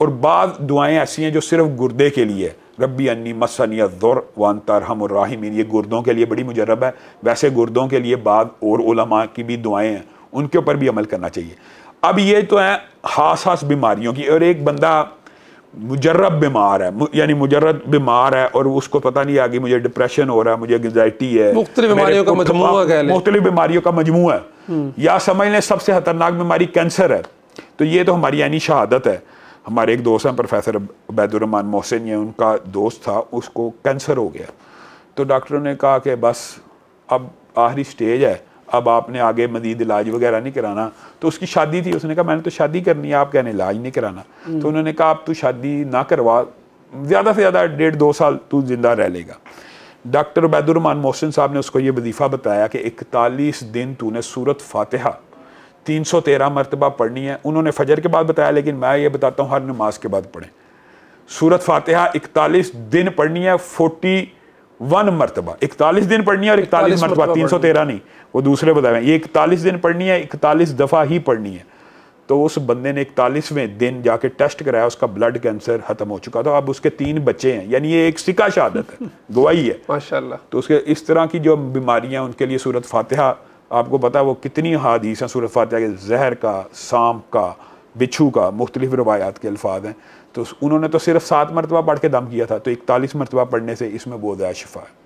اور بعض دعائیں ایسی ہیں جو صرف گردے کے لیے ربی انی مسنی وان ترحم الراحمین یہ گردوں کے لیے بڑی مجرب ہے ویسے گردوں کے لیے بعض اور علماء کی بھی دعائیں ہیں ان کے اوپر بھی عمل کرنا چاہیے اب یہ تو ہیں خاص خاص بیماریوں کی اور ایک بندہ مجرب بیمار ہے یعنی مجرد بیمار ہے اور اس کو پتہ نہیں آگے مجھے ڈپریشن ہو رہا ہے مجھے انگزائٹی ہے مختلف بیماریوں کا مجموعہ مختلف بیماریوں کا مجموعہ ہے یا سمجھ لیں سب سے خطرناک بیماری کینسر ہے تو یہ تو ہماری یعنی شہادت ہے ہمارے ایک دوست ہیں پروفیسر عبید الرحمٰن محسن یہ ان کا دوست تھا اس کو کینسر ہو گیا تو ڈاکٹروں نے کہا کہ بس اب آخری سٹیج ہے اب آپ نے آگے مزید علاج وغیرہ نہیں کرانا تو اس کی شادی تھی اس نے کہا میں نے تو شادی کرنی ہے آپ کہنے علاج نہیں کرانا تو انہوں نے کہا آپ تو شادی نہ کروا زیادہ سے زیادہ ڈیڑھ دو سال تو زندہ رہ لے گا ڈاکٹر عبید الرحمان محسن صاحب نے اس کو یہ وظیفہ بتایا کہ اکتالیس دن تو نے صورت فاتحہ تین سو تیرہ مرتبہ پڑھنی ہے انہوں نے فجر کے بعد بتایا لیکن میں یہ بتاتا ہوں ہر نماز کے بعد پڑھیں سورت فاتحہ اکتالیس دن پڑھنی ہے فورٹی ون مرتبہ اکتالیس دن پڑھنی ہے اور اکتالیس مرتبہ تین سو تیرہ نہیں وہ دوسرے بتا رہے ہیں یہ اکتالیس دن پڑھنی ہے اکتالیس دفعہ ہی پڑھنی ہے تو اس بندے نے اکتالیسویں دن جا کے ٹیسٹ کرایا اس کا بلڈ کینسر ختم ہو چکا تھا اب اس کے تین بچے ہیں یعنی یہ ایک سکا شہادت ہے گواہی ہے ماشاءاللہ تو اس کے اس طرح کی جو بیماریاں ان کے لیے صورت فاتحہ آپ کو پتا وہ کتنی حادیث ہیں فاتحہ کے زہر کا سانپ کا بچھو کا مختلف روایات کے الفاظ ہیں تو انہوں نے تو صرف سات مرتبہ پڑھ کے دم کیا تھا تو اکتالیس مرتبہ پڑھنے سے اس میں بہت زیادہ شفا ہے